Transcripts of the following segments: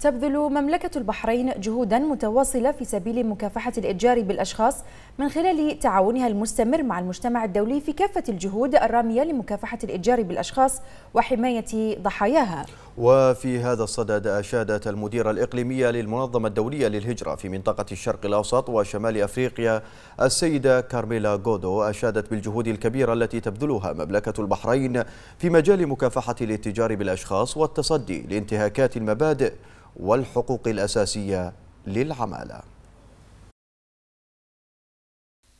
تبذل مملكة البحرين جهودا متواصلة في سبيل مكافحة الإتجار بالأشخاص من خلال تعاونها المستمر مع المجتمع الدولي في كافة الجهود الرامية لمكافحة الإتجار بالأشخاص وحماية ضحاياها وفي هذا الصدد أشادت المديرة الإقليمية للمنظمة الدولية للهجرة في منطقة الشرق الأوسط وشمال أفريقيا السيدة كارميلا غودو أشادت بالجهود الكبيرة التي تبذلها مملكة البحرين في مجال مكافحة الاتجار بالأشخاص والتصدي لانتهاكات المبادئ والحقوق الأساسية للعمالة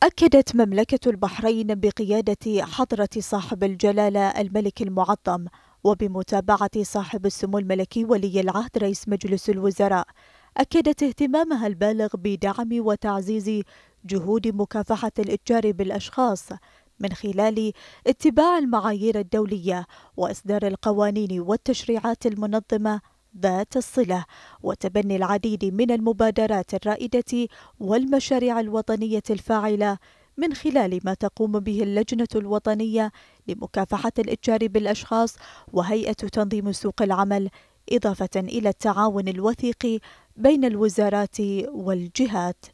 أكدت مملكة البحرين بقيادة حضرة صاحب الجلالة الملك المعظم وبمتابعة صاحب السمو الملكي ولي العهد رئيس مجلس الوزراء أكدت اهتمامها البالغ بدعم وتعزيز جهود مكافحة الإتجار بالأشخاص من خلال اتباع المعايير الدولية وإصدار القوانين والتشريعات المنظمة ذات الصلة وتبني العديد من المبادرات الرائدة والمشاريع الوطنية الفاعلة من خلال ما تقوم به اللجنة الوطنية لمكافحة الإتجار بالأشخاص وهيئة تنظيم سوق العمل إضافة إلى التعاون الوثيق بين الوزارات والجهات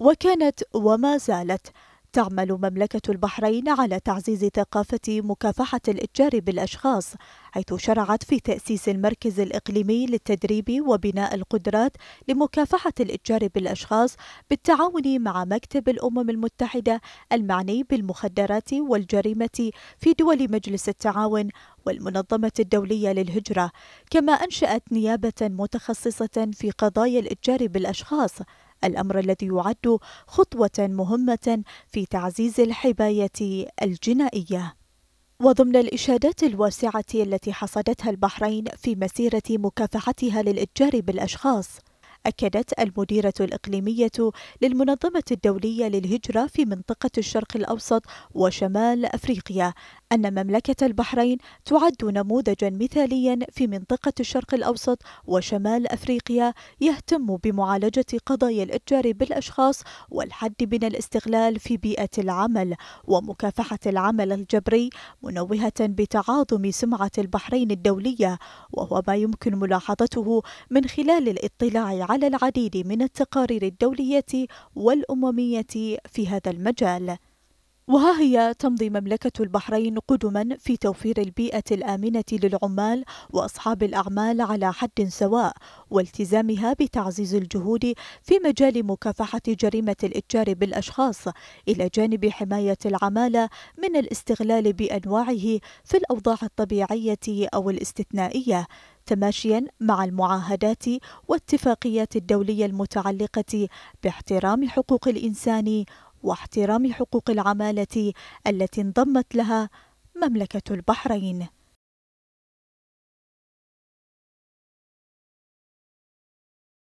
وكانت وما زالت تعمل مملكة البحرين على تعزيز ثقافة مكافحة الإتجار بالأشخاص، حيث شرعت في تأسيس المركز الإقليمي للتدريب وبناء القدرات لمكافحة الإتجار بالأشخاص بالتعاون مع مكتب الأمم المتحدة المعني بالمخدرات والجريمة في دول مجلس التعاون والمنظمة الدولية للهجرة، كما أنشأت نيابة متخصصة في قضايا الإتجار بالأشخاص الأمر الذي يعد خطوة مهمة في تعزيز الحماية الجنائية وضمن الإشادات الواسعة التي حصدتها البحرين في مسيرة مكافحتها للإتجار بالأشخاص أكدت المديرة الإقليمية للمنظمة الدولية للهجرة في منطقة الشرق الأوسط وشمال أفريقيا أن مملكة البحرين تعد نموذجا مثاليا في منطقة الشرق الأوسط وشمال أفريقيا يهتم بمعالجة قضايا الإتجار بالأشخاص والحد من الاستغلال في بيئة العمل ومكافحة العمل الجبري منوهة بتعاظم سمعة البحرين الدولية وهو ما يمكن ملاحظته من خلال الاطلاع على على العديد من التقارير الدولية والأممية في هذا المجال وها هي تمضي مملكة البحرين قدما في توفير البيئة الآمنة للعمال وأصحاب الأعمال على حد سواء والتزامها بتعزيز الجهود في مجال مكافحة جريمة الإتجار بالأشخاص إلى جانب حماية العمالة من الاستغلال بأنواعه في الأوضاع الطبيعية أو الاستثنائية تماشيا مع المعاهدات واتفاقيات الدولية المتعلقة باحترام حقوق الإنسان واحترام حقوق العمالة التي انضمت لها مملكة البحرين